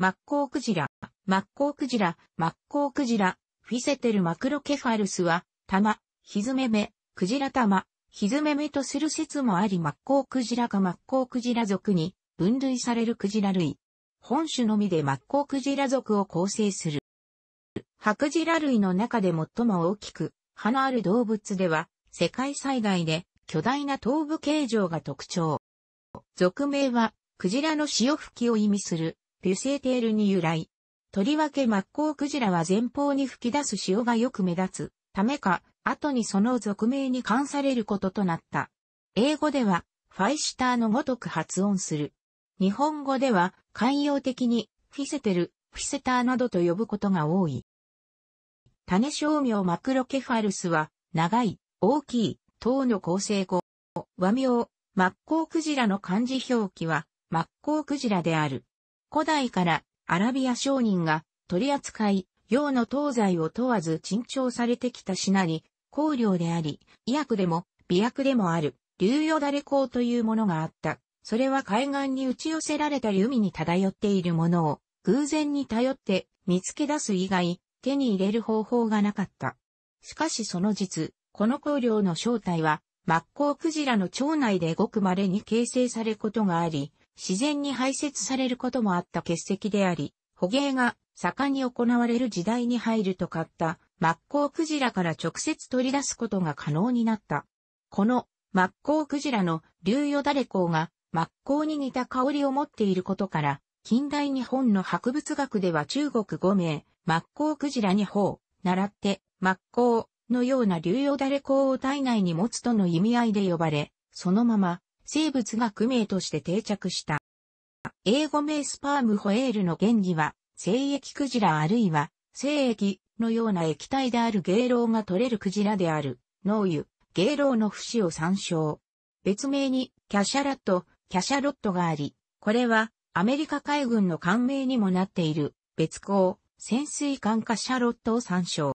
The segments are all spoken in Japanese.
マッコウクジラ、マッコウクジラ、マッコウクジラ、フィセテルマクロケファルスは、玉、ヒズメメ、クジラ玉、ヒズメメとする説もありマッコウクジラかマッコウクジラ属に分類されるクジラ類。本種のみでマッコウクジラ属を構成する。白ジラ類の中で最も大きく、歯のある動物では、世界最大で巨大な頭部形状が特徴。属名は、クジラの潮吹きを意味するビュセーテールに由来。とりわけマッコウクジラは前方に吹き出す潮がよく目立つためか、後にその俗名に関されることとなった。英語では、ファイシターのごとく発音する。日本語では、慣用的に、フィセテル、フィセターなどと呼ぶことが多い。種商名マクロケファルスは、長い、大きい、等の構成語。和名、マッコウクジラの漢字表記は、マッコウクジラである。古代からアラビア商人が取り扱い、洋の東西を問わず珍重されてきた品に、香料であり、医薬でも、美薬でもある、流用だれ香というものがあった。それは海岸に打ち寄せられたり海に漂っているものを、偶然に頼って見つけ出す以外、手に入れる方法がなかった。しかしその実、この香料の正体は、マッコウクジラの腸内でごく稀に形成されることがあり、自然に排泄されることもあった欠席であり、捕鯨が盛んに行われる時代に入ると買ったマッコウクジラから直接取り出すことが可能になった。このマッコウクジラの流与ダレコウがマッコウに似た香りを持っていることから、近代日本の博物学では中国5名、マッコウクジラに法、習って、マッコウのような流ヨダレコウを体内に持つとの意味合いで呼ばれ、そのまま生物学名として定着した。英語名スパームホエールの原理は、精液クジラあるいは、精液のような液体である芸老が取れるクジラである、脳油、芸老の節を参照。別名に、キャシャラット、キャシャロットがあり、これは、アメリカ海軍の艦名にもなっている、別港、潜水艦カシャロットを参照。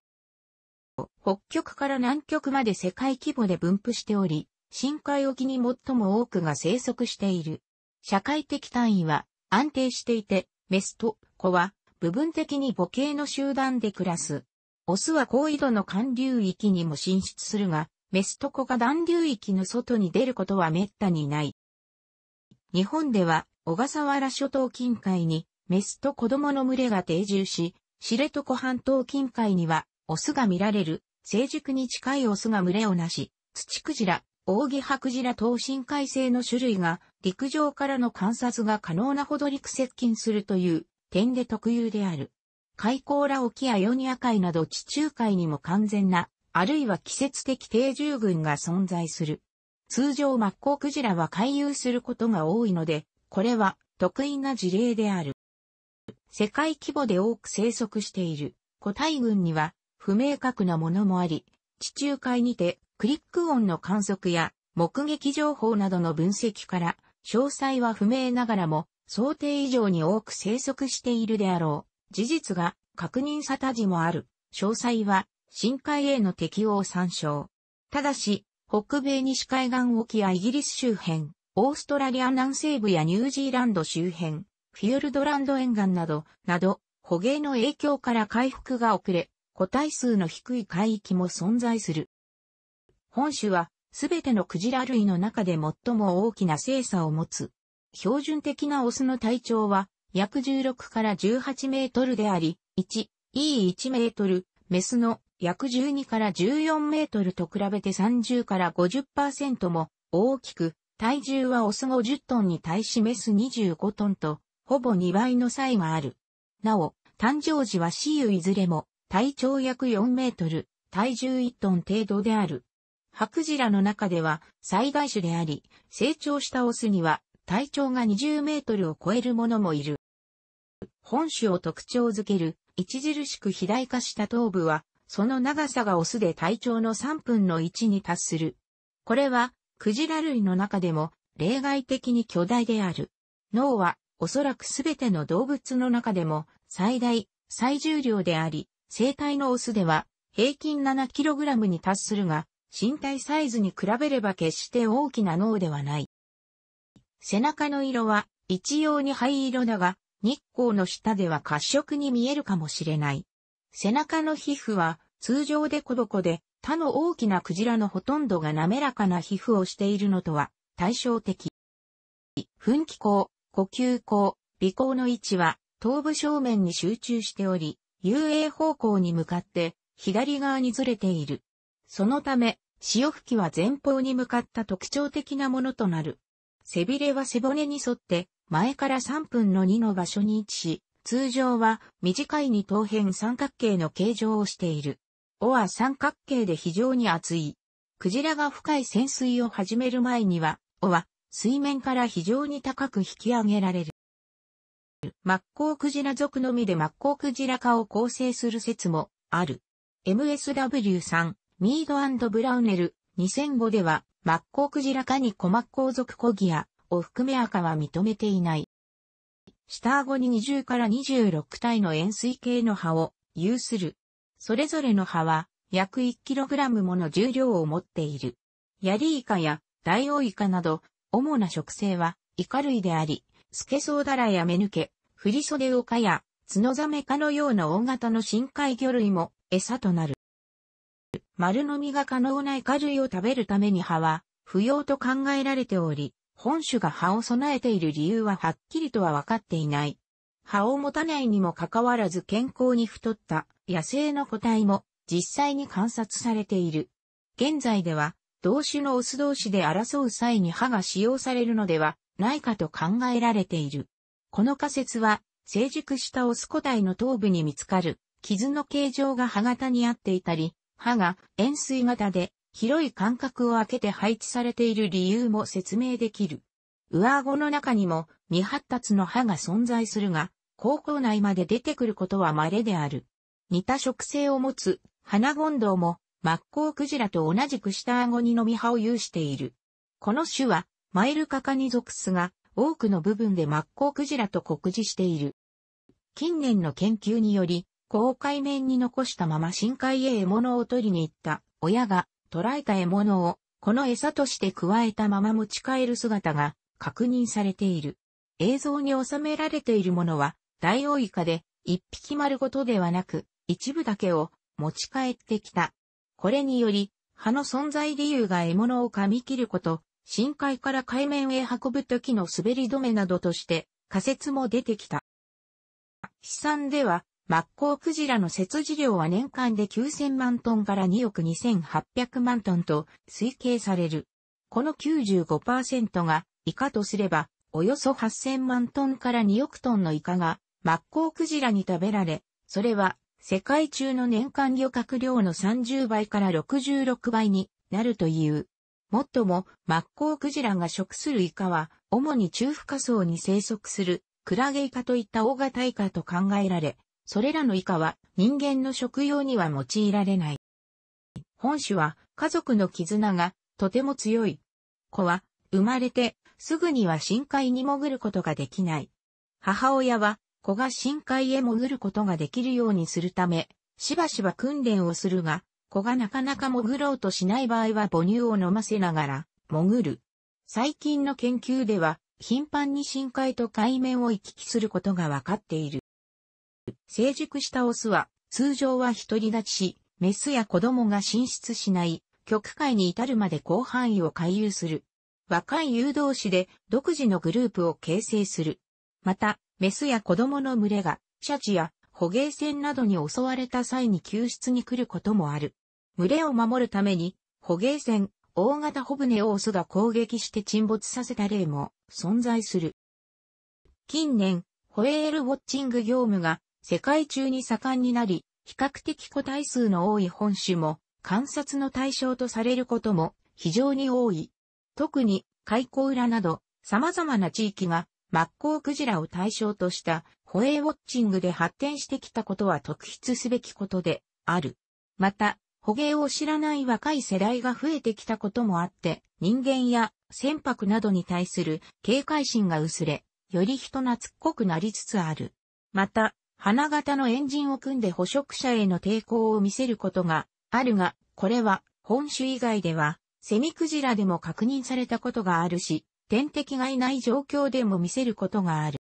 北極から南極まで世界規模で分布しており、深海沖に最も多くが生息している。社会的単位は安定していて、メスと子は部分的に母系の集団で暮らす。オスは高緯度の寒流域にも進出するが、メスと子が暖流域の外に出ることは滅多にない。日本では小笠原諸島近海にメスと子供の群れが定住し、知床半島近海にはオスが見られる成熟に近いオスが群れをなし、土クジラ、扇白ジラ等深海星の種類が陸上からの観察が可能なほど陸接近するという点で特有である。海溝ラ沖やヨニア海など地中海にも完全な、あるいは季節的定住群が存在する。通常マッコウクジラは回遊することが多いので、これは得意な事例である。世界規模で多く生息している個体群には不明確なものもあり、地中海にてクリック音の観測や目撃情報などの分析から、詳細は不明ながらも、想定以上に多く生息しているであろう。事実が確認さたじもある。詳細は、深海への適応を参照。ただし、北米西海岸沖やイギリス周辺、オーストラリア南西部やニュージーランド周辺、フィヨルドランド沿岸など、など、捕鯨の影響から回復が遅れ、個体数の低い海域も存在する。本種は、すべてのクジラ類の中で最も大きな精査を持つ。標準的なオスの体長は、約16から18メートルであり、1、E1 メートル、メスの約12から14メートルと比べて30から50%も大きく、体重はオス50トンに対しメス25トンと、ほぼ2倍の差異がある。なお、誕生時は死ゆいずれも、体長約4メートル、体重1トン程度である。白ジラの中では最大種であり、成長したオスには体長が20メートルを超えるものもいる。本種を特徴づける、著しく肥大化した頭部は、その長さがオスで体長の3分の1に達する。これは、クジラ類の中でも例外的に巨大である。脳は、おそらくすべての動物の中でも最大、最重量であり、生体のオスでは平均 7kg に達するが、身体サイズに比べれば決して大きな脳ではない。背中の色は一様に灰色だが、日光の下では褐色に見えるかもしれない。背中の皮膚は通常でコどこで他の大きなクジラのほとんどが滑らかな皮膚をしているのとは対照的。噴気口、呼吸口、鼻孔の位置は頭部正面に集中しており、遊泳方向に向かって左側にずれている。そのため、潮吹きは前方に向かった特徴的なものとなる。背びれは背骨に沿って前から3分の2の場所に位置し、通常は短い二等辺三角形の形状をしている。尾は三角形で非常に厚い。クジラが深い潜水を始める前には、尾は水面から非常に高く引き上げられる。マッコウクジラ属のみでマッコウクジラ化を構成する説もある。MSW3、ミードブラウネル、2005では、マッコウクジラ科にコマッコウ属コギアを含め赤は認めていない。下顎に20から26体の円錐形の葉を有する。それぞれの葉は約 1kg もの重量を持っている。ヤリイカやダイオウイカなど主な食性はイカ類であり、スケソウダラやメヌケ、フリソデオカやツノザメ科のような大型の深海魚類も餌となる。丸飲みが可能ないカ類を食べるために葉は不要と考えられており、本種が葉を備えている理由ははっきりとは分かっていない。葉を持たないにもかかわらず健康に太った野生の個体も実際に観察されている。現在では同種のオス同士で争う際に歯が使用されるのではないかと考えられている。この仮説は成熟したオス個体の頭部に見つかる傷の形状が歯型に合っていたり、歯が円錐型で広い間隔を空けて配置されている理由も説明できる。上顎の中にも未発達の歯が存在するが、高校内まで出てくることは稀である。似た食性を持つ花ゴンドウもマッコウクジラと同じく下顎に飲み歯を有している。この種はマイルカカに属すが、多くの部分でマッコウクジラと酷似している。近年の研究により、こう海面に残したまま深海へ獲物を取りに行った親が捕らえた獲物をこの餌として加えたまま持ち帰る姿が確認されている。映像に収められているものはダイオウイカで一匹丸ごとではなく一部だけを持ち帰ってきた。これにより、葉の存在理由が獲物を噛み切ること、深海から海面へ運ぶ時の滑り止めなどとして仮説も出てきた。試算では、マッコウクジラの節置量は年間で9000万トンから2億2800万トンと推計される。この95%がイカとすれば、およそ8000万トンから2億トンのイカがマッコウクジラに食べられ、それは世界中の年間漁獲量の30倍から66倍になるという。もっとも、マッコウクジラが食するイカは、主に中深層に生息する、クラゲイカといった大型イカと考えられ、それらの以下は人間の食用には用いられない。本種は家族の絆がとても強い。子は生まれてすぐには深海に潜ることができない。母親は子が深海へ潜ることができるようにするため、しばしば訓練をするが、子がなかなか潜ろうとしない場合は母乳を飲ませながら潜る。最近の研究では頻繁に深海と海面を行き来することが分かっている。成熟したオスは、通常は独り立ちし、メスや子供が進出しない、極海に至るまで広範囲を回遊する。若い誘導子で独自のグループを形成する。また、メスや子供の群れが、シャチや捕鯨船などに襲われた際に救出に来ることもある。群れを守るために、捕鯨船、大型ホネをオスが攻撃して沈没させた例も存在する。近年、ホエールウォッチング業務が世界中に盛んになり、比較的個体数の多い本種も観察の対象とされることも非常に多い。特に海溝裏など様々な地域がマッコウクジラを対象としたホエイウォッチングで発展してきたことは特筆すべきことである。また、捕鯨を知らない若い世代が増えてきたこともあって、人間や船舶などに対する警戒心が薄れ、より人懐っこくなりつつある。また、花形のジンを組んで捕食者への抵抗を見せることがあるが、これは本種以外では、セミクジラでも確認されたことがあるし、天敵がいない状況でも見せることがある。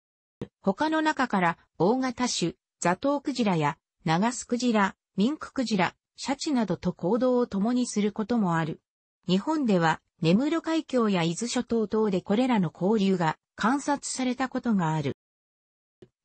他の中から大型種、ザトウクジラやナガスクジラ、ミンククジラ、シャチなどと行動を共にすることもある。日本では、根室海峡や伊豆諸島等でこれらの交流が観察されたことがある。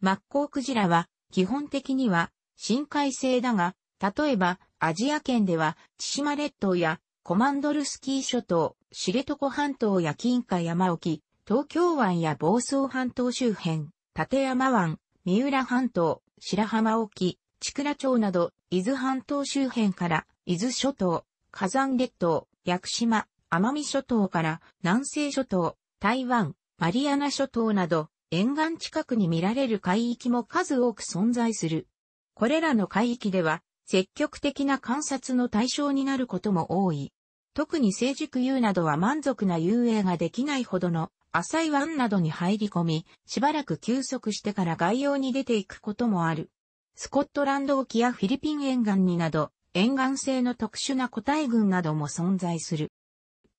マッコウクジラは基本的には深海性だが、例えばアジア圏では千島列島やコマンドルスキー諸島、知床半島や金華山沖、東京湾や房総半島周辺、立山湾、三浦半島、白浜沖、千倉町など、伊豆半島周辺から、伊豆諸島、火山列島、屋久島、奄美諸島から、南西諸島、台湾、マリアナ諸島など、沿岸近くに見られる海域も数多く存在する。これらの海域では、積極的な観察の対象になることも多い。特に成熟遊などは満足な遊泳ができないほどの浅い湾などに入り込み、しばらく休息してから外洋に出ていくこともある。スコットランド沖やフィリピン沿岸になど、沿岸性の特殊な個体群なども存在する。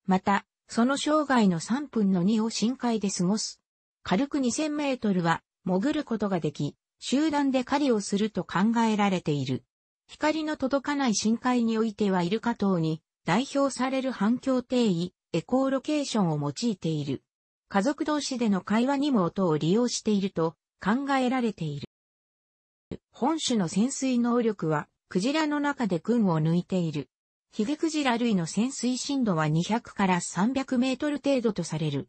また、その生涯の3分の2を深海で過ごす軽く2000メートルは潜ることができ、集団で狩りをすると考えられている。光の届かない深海においてはイルカ等に代表される反響定位、エコーロケーションを用いている。家族同士での会話にも音を利用していると考えられている。本種の潜水能力は、クジラの中で群を抜いている。ヒゲクジラ類の潜水深度は200から300メートル程度とされる。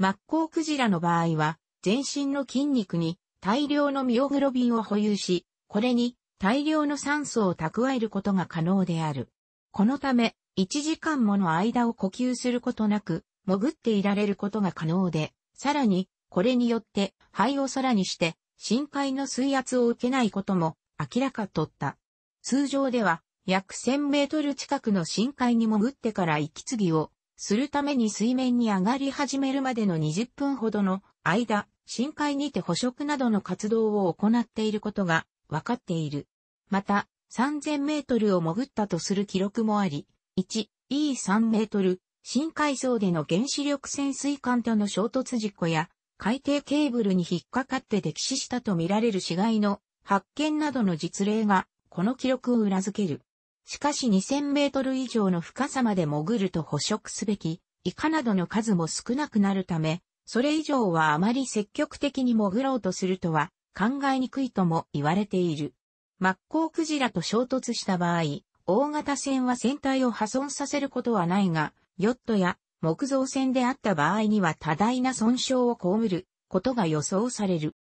マッコウクジラの場合は、全身の筋肉に大量のミオグロビンを保有し、これに大量の酸素を蓄えることが可能である。このため、1時間もの間を呼吸することなく、潜っていられることが可能で、さらに、これによって肺を空にして、深海の水圧を受けないことも明らかとった。通常では、約1000メートル近くの深海に潜ってから息継ぎをするために水面に上がり始めるまでの20分ほどの間、深海にて捕食などの活動を行っていることが分かっている。また、3000メートルを潜ったとする記録もあり、1、E3 メートル、深海層での原子力潜水艦との衝突事故や、海底ケーブルに引っかかって溺死したとみられる死骸の発見などの実例が、この記録を裏付ける。しかし2000メートル以上の深さまで潜ると捕食すべき、イカなどの数も少なくなるため、それ以上はあまり積極的に潜ろうとするとは考えにくいとも言われている。マッコウクジラと衝突した場合、大型船は船体を破損させることはないが、ヨットや木造船であった場合には多大な損傷を被ることが予想される。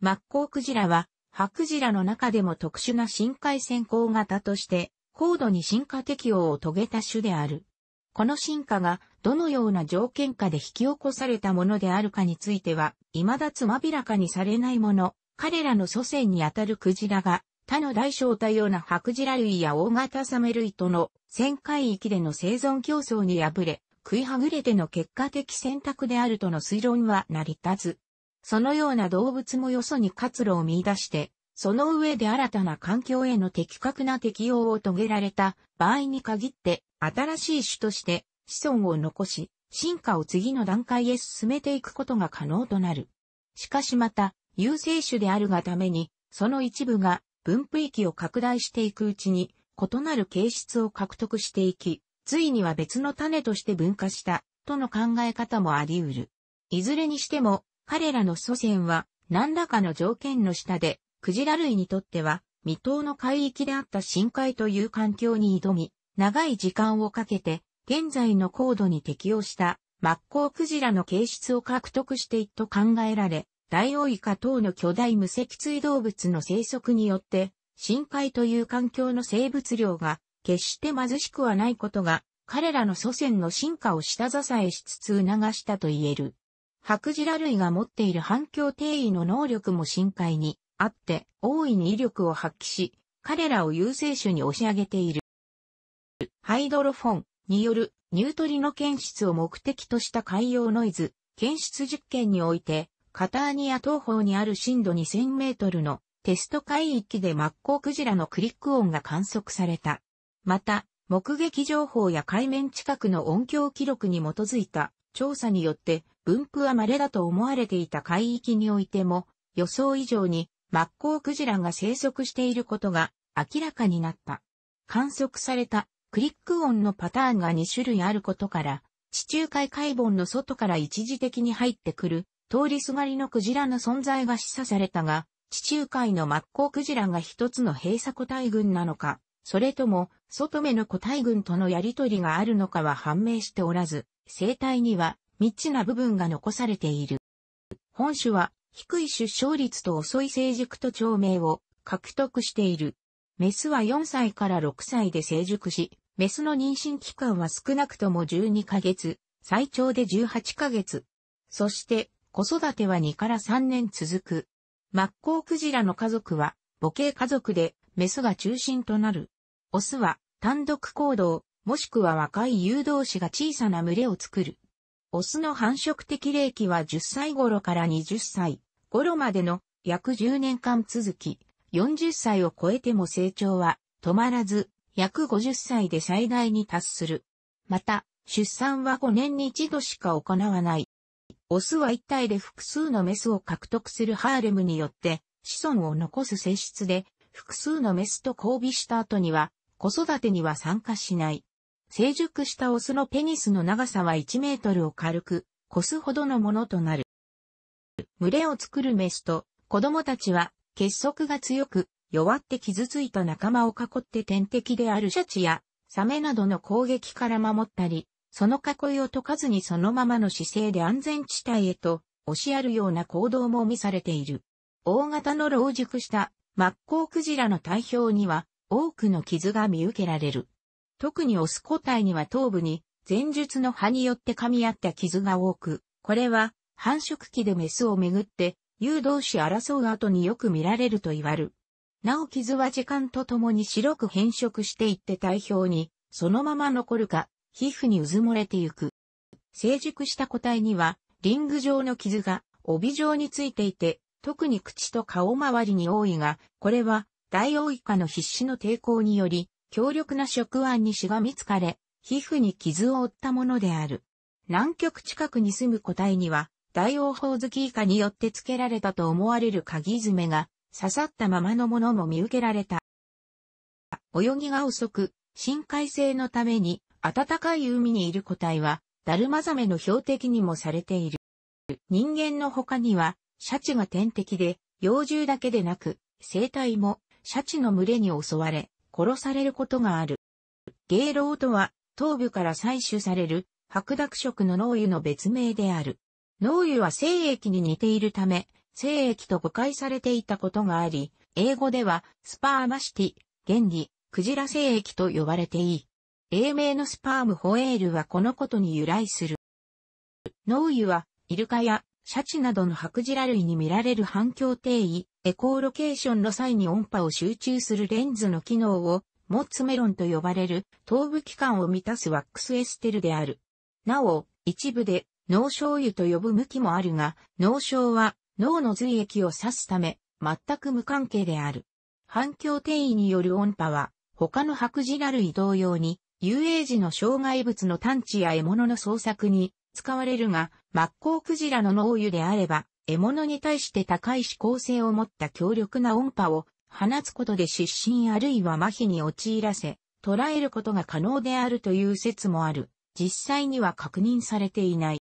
マッコウクジラはクジラの中でも特殊な深海潜航型として、高度に進化適応を遂げた種である。この進化がどのような条件下で引き起こされたものであるかについては、未だつまびらかにされないもの、彼らの祖先にあたるクジラが、他の大小多様な白ジラ類や大型サメ類との潜海域での生存競争に敗れ、食いはぐれての結果的選択であるとの推論は成り立つ。そのような動物もよそに活路を見出して、その上で新たな環境への的確な適応を遂げられた場合に限って、新しい種として子孫を残し、進化を次の段階へ進めていくことが可能となる。しかしまた、有生種であるがために、その一部が分布域を拡大していくうちに、異なる形質を獲得していき、ついには別の種として分化した、との考え方もあり得る。いずれにしても、彼らの祖先は何らかの条件の下で、クジラ類にとっては未踏の海域であった深海という環境に挑み、長い時間をかけて現在の高度に適応したマッコウクジラの形質を獲得していっと考えられ、ダイオウイカ等の巨大無脊椎動物の生息によって、深海という環境の生物量が決して貧しくはないことが、彼らの祖先の進化を下支えしつつ促したと言える。白磁羅類が持っている反響定位の能力も深海にあって大いに威力を発揮し、彼らを優勢種に押し上げている。ハイドロフォンによるニュートリノ検出を目的とした海洋ノイズ検出実験において、カターニア東方にある深度2000メートルのテスト海域でマッコウクジラのクリック音が観測された。また、目撃情報や海面近くの音響記録に基づいた調査によって分布は稀だと思われていた海域においても、予想以上にマッコウクジラが生息していることが明らかになった。観測されたクリック音のパターンが2種類あることから、地中海海盆の外から一時的に入ってくる通りすがりのクジラの存在が示唆されたが、地中海のマッコウクジラが一つの閉鎖個体群なのか、それとも外目の個体群とのやりとりがあるのかは判明しておらず、生態には未知な部分が残されている。本種は低い出生率と遅い成熟と長命を獲得している。メスは4歳から6歳で成熟し、メスの妊娠期間は少なくとも12ヶ月、最長で18ヶ月。そして、子育ては2から3年続く。マッコウクジラの家族は、母系家族で、メスが中心となる。オスは、単独行動、もしくは若い誘導子が小さな群れを作る。オスの繁殖的齢期は10歳頃から20歳頃までの約10年間続き、40歳を超えても成長は止まらず、約50歳で最大に達する。また、出産は5年に一度しか行わない。オスは一体で複数のメスを獲得するハーレムによって子孫を残す性質で、複数のメスと交尾した後には子育てには参加しない。成熟したオスのペニスの長さは1メートルを軽く、越すほどのものとなる。群れを作るメスと、子供たちは、結束が強く、弱って傷ついた仲間を囲って天敵であるシャチや、サメなどの攻撃から守ったり、その囲いを解かずにそのままの姿勢で安全地帯へと、押しやるような行動も見されている。大型の老熟した、マッコウクジラの体表には、多くの傷が見受けられる。特にオス個体には頭部に前述の葉によって噛み合った傷が多く、これは繁殖期でメスをめぐって誘導し争う後によく見られると言われる。なお傷は時間とともに白く変色していって体表にそのまま残るか、皮膚にうずもれてゆく。成熟した個体にはリング状の傷が帯状についていて、特に口と顔周りに多いが、これはダイオウイカの必死の抵抗により強力な触腕にしがみつかれ、皮膚に傷を負ったものである。南極近くに住む個体には、大王法月以下によって付けられたと思われる鍵爪が、刺さったままのものも見受けられた。泳ぎが遅く、深海性のために、暖かい海にいる個体は、ダルマザメの標的にもされている。人間の他には、シャチが天敵で、幼獣だけでなく、生態も、シャチの群れに襲われ、殺されることがある。芸老とは、頭部から採取される、白濁色の脳油の別名である。脳油は精液に似ているため、精液と誤解されていたことがあり、英語では、スパーマシティ、原理、クジラ精液と呼ばれていい。英名のスパームホエールはこのことに由来する。脳油は、イルカやシャチなどの白ジラ類に見られる反響定位、エコーロケーションの際に音波を集中するレンズの機能を持つメロンと呼ばれる頭部器官を満たすワックスエステルである。なお、一部で脳醤油と呼ぶ向きもあるが、脳症は脳の髄液を指すため、全く無関係である。反響転移による音波は、他の白磁ラ類同様に、遊泳時の障害物の探知や獲物の捜索に使われるが、マッコウクジラの脳油であれば、獲物に対して高い指向性を持った強力な音波を放つことで失神あるいは麻痺に陥らせ、捉えることが可能であるという説もある。実際には確認されていない。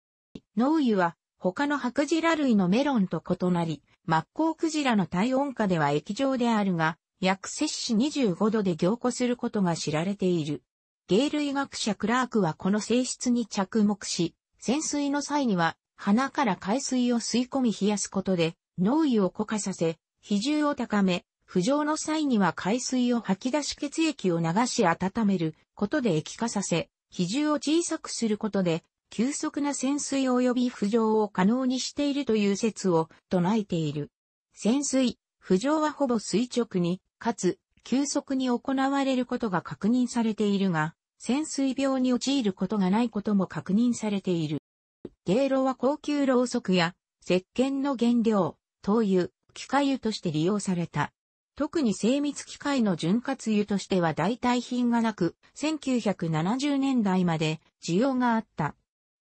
脳油は他の白ジラ類のメロンと異なり、マッコウクジラの体温下では液状であるが、約摂氏25度で凝固することが知られている。芸類学者クラークはこの性質に着目し、潜水の際には鼻から海水を吸い込み冷やすことで、脳位を固化させ、比重を高め、浮上の際には海水を吐き出し血液を流し温めることで液化させ、比重を小さくすることで、急速な潜水及び浮上を可能にしているという説を唱えている。潜水、浮上はほぼ垂直に、かつ、急速に行われることが確認されているが、潜水病に陥ることがないことも確認されている。ゲイロは高級ろうそくや、石鹸の原料、灯油、機械油として利用された。特に精密機械の潤滑油としては代替品がなく、1970年代まで需要があった。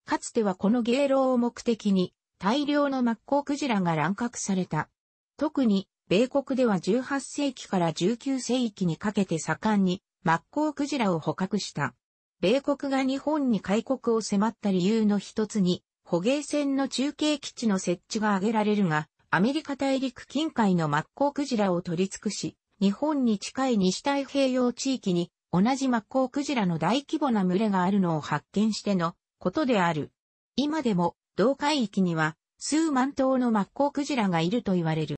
かつてはこの芸能を目的に、大量のマッコウクジラが乱獲された。特に、米国では18世紀から19世紀にかけて盛んに、マッコウクジラを捕獲した。米国が日本に開国を迫った理由の一つに、捕鯨船の中継基地の設置が挙げられるが、アメリカ大陸近海のマッコウクジラを取り尽くし、日本に近い西太平洋地域に同じマッコウクジラの大規模な群れがあるのを発見してのことである。今でも同海域には数万頭のマッコウクジラがいると言われる。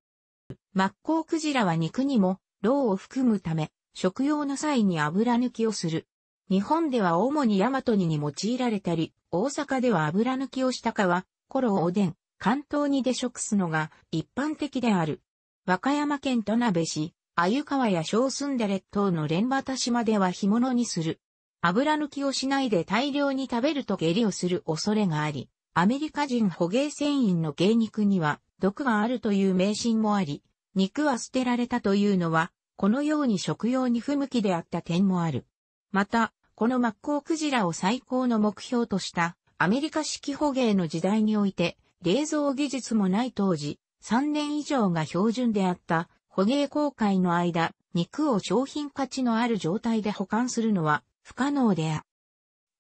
マッコウクジラは肉にも、ロウを含むため、食用の際に油抜きをする。日本では主に大和煮に用いられたり、大阪では油抜きをした皮、コロおでん、関東にで食すのが一般的である。和歌山県田辺市、鮎川や小寸で列島の連畑島では干物にする。油抜きをしないで大量に食べると下痢をする恐れがあり、アメリカ人捕鯨船員の芸肉には毒があるという迷信もあり、肉は捨てられたというのは、このように食用に不向きであった点もある。また、このマッコウクジラを最高の目標としたアメリカ式捕鯨の時代において、冷蔵技術もない当時、3年以上が標準であった捕鯨公開の間、肉を商品価値のある状態で保管するのは不可能であ。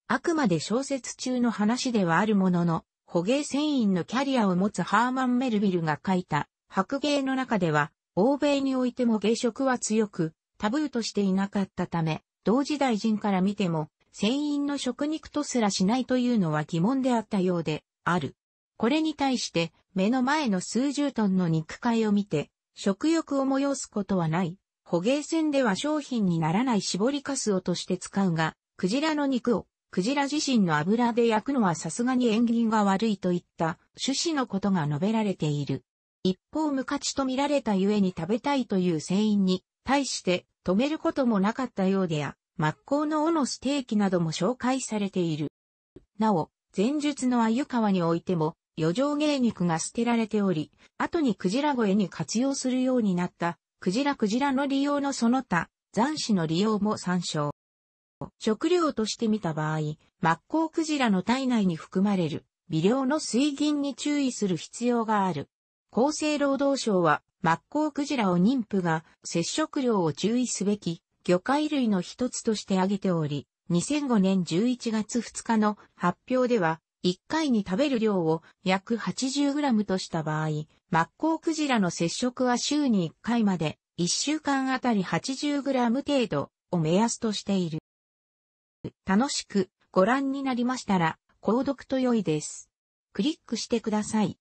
あくまで小説中の話ではあるものの、捕鯨船員のキャリアを持つハーマン・メルビルが書いた白鯨の中では、欧米においても芸職は強く、タブーとしていなかったため、同時代人から見ても、船員の食肉とすらしないというのは疑問であったようで、ある。これに対して、目の前の数十トンの肉塊を見て、食欲を催すことはない。捕鯨船では商品にならない絞りカスをとして使うが、クジラの肉を、クジラ自身の油で焼くのはさすがに縁起が悪いといった趣旨のことが述べられている。一方無価値と見られたゆえに食べたいという船員に対して止めることもなかったようでや、真っの尾のステーキなども紹介されている。なお、前述の鮎川においても、余剰芸肉が捨てられており、後にクジラ小屋に活用するようになった、クジラクジラの利用のその他、残死の利用も参照。食料として見た場合、末ックジラの体内に含まれる微量の水銀に注意する必要がある。厚生労働省はマッコウクジラを妊婦が接触量を注意すべき魚介類の一つとして挙げており、2005年11月2日の発表では、1回に食べる量を約 80g とした場合、マッコウクジラの接触は週に1回まで、1週間あたり 80g 程度を目安としている。楽しくご覧になりましたら、購読と良いです。クリックしてください。